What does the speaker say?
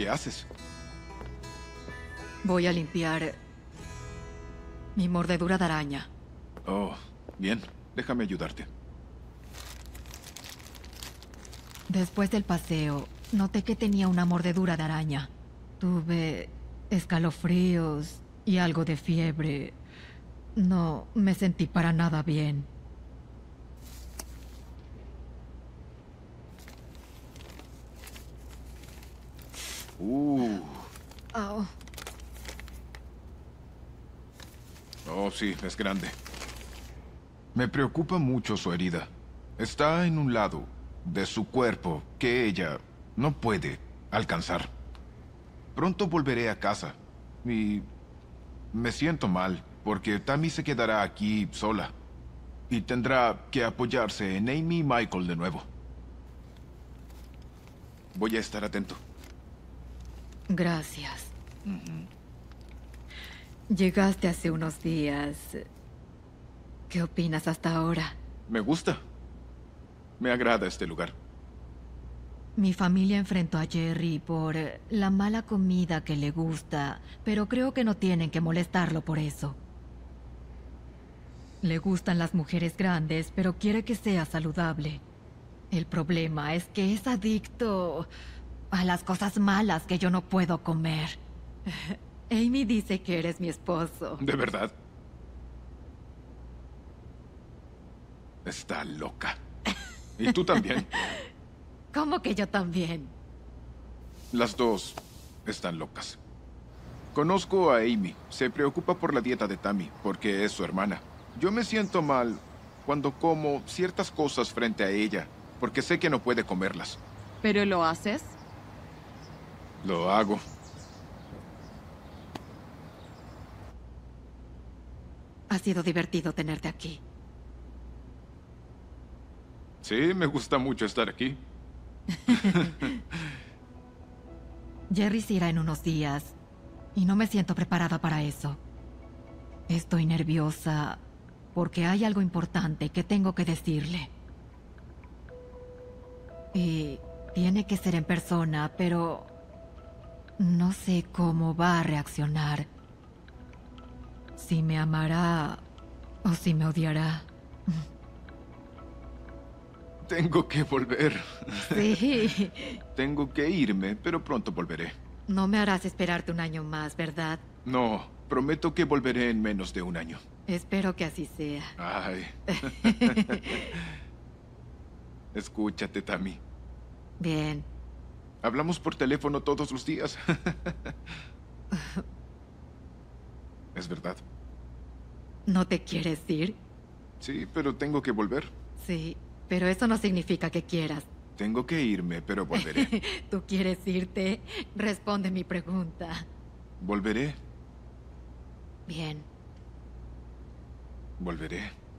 ¿Qué haces? Voy a limpiar... mi mordedura de araña. Oh, bien. Déjame ayudarte. Después del paseo, noté que tenía una mordedura de araña. Tuve escalofríos y algo de fiebre. No me sentí para nada bien. Oh. Oh, sí, es grande. Me preocupa mucho su herida. Está en un lado de su cuerpo que ella no puede alcanzar. Pronto volveré a casa y me siento mal porque Tammy se quedará aquí sola y tendrá que apoyarse en Amy y Michael de nuevo. Voy a estar atento. Gracias. Llegaste hace unos días. ¿Qué opinas hasta ahora? Me gusta. Me agrada este lugar. Mi familia enfrentó a Jerry por la mala comida que le gusta, pero creo que no tienen que molestarlo por eso. Le gustan las mujeres grandes, pero quiere que sea saludable. El problema es que es adicto a las cosas malas que yo no puedo comer. Amy dice que eres mi esposo. ¿De verdad? Está loca. ¿Y tú también? ¿Cómo que yo también? Las dos están locas. Conozco a Amy. Se preocupa por la dieta de Tammy, porque es su hermana. Yo me siento mal cuando como ciertas cosas frente a ella, porque sé que no puede comerlas. ¿Pero lo haces? Lo hago. Ha sido divertido tenerte aquí. Sí, me gusta mucho estar aquí. Jerry se irá en unos días y no me siento preparada para eso. Estoy nerviosa porque hay algo importante que tengo que decirle. Y tiene que ser en persona, pero no sé cómo va a reaccionar. Si me amará o si me odiará. Tengo que volver. Sí. Tengo que irme, pero pronto volveré. No me harás esperarte un año más, ¿verdad? No, prometo que volveré en menos de un año. Espero que así sea. Ay. Escúchate, Tami. Bien. Hablamos por teléfono todos los días. es verdad. ¿No te quieres ir? Sí, pero tengo que volver. Sí, pero eso no significa que quieras. Tengo que irme, pero volveré. ¿Tú quieres irte? Responde mi pregunta. Volveré. Bien. Volveré.